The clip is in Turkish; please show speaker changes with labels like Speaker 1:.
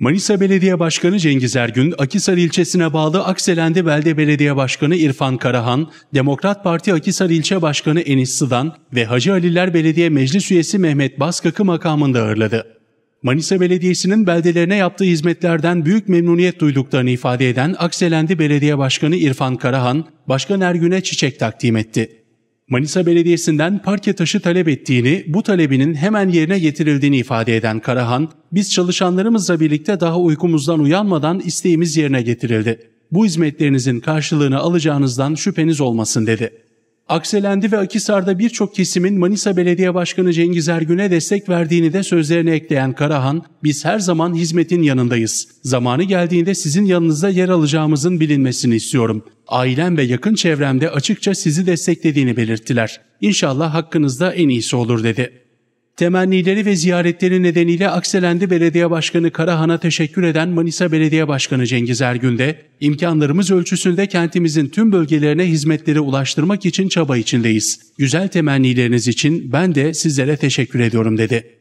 Speaker 1: Manisa Belediye Başkanı Cengiz Ergün, Akisar ilçesine bağlı Akselendi Belde Belediye Başkanı İrfan Karahan, Demokrat Parti Akisar ilçe Başkanı Enis Sıdan ve Hacı Aliler Belediye Meclis Üyesi Mehmet Baskak'ı makamında ağırladı. Manisa Belediyesi'nin beldelerine yaptığı hizmetlerden büyük memnuniyet duyduklarını ifade eden Akselendi Belediye Başkanı İrfan Karahan, Başkan Ergün'e çiçek takdim etti. Manisa Belediyesi'nden parke taşı talep ettiğini, bu talebinin hemen yerine getirildiğini ifade eden Karahan, biz çalışanlarımızla birlikte daha uykumuzdan uyanmadan isteğimiz yerine getirildi. Bu hizmetlerinizin karşılığını alacağınızdan şüpheniz olmasın dedi akselendi ve Akisar'da birçok kesimin Manisa Belediye Başkanı Cengiz Ergün'e destek verdiğini de sözlerine ekleyen Karahan, biz her zaman hizmetin yanındayız. Zamanı geldiğinde sizin yanınızda yer alacağımızın bilinmesini istiyorum. Ailem ve yakın çevremde açıkça sizi desteklediğini belirttiler. İnşallah hakkınızda en iyisi olur dedi. Temennileri ve ziyaretleri nedeniyle Akselendi Belediye Başkanı Karahan'a teşekkür eden Manisa Belediye Başkanı Cengiz Ergün de, imkanlarımız ölçüsünde kentimizin tüm bölgelerine hizmetleri ulaştırmak için çaba içindeyiz. Güzel temennileriniz için ben de sizlere teşekkür ediyorum dedi.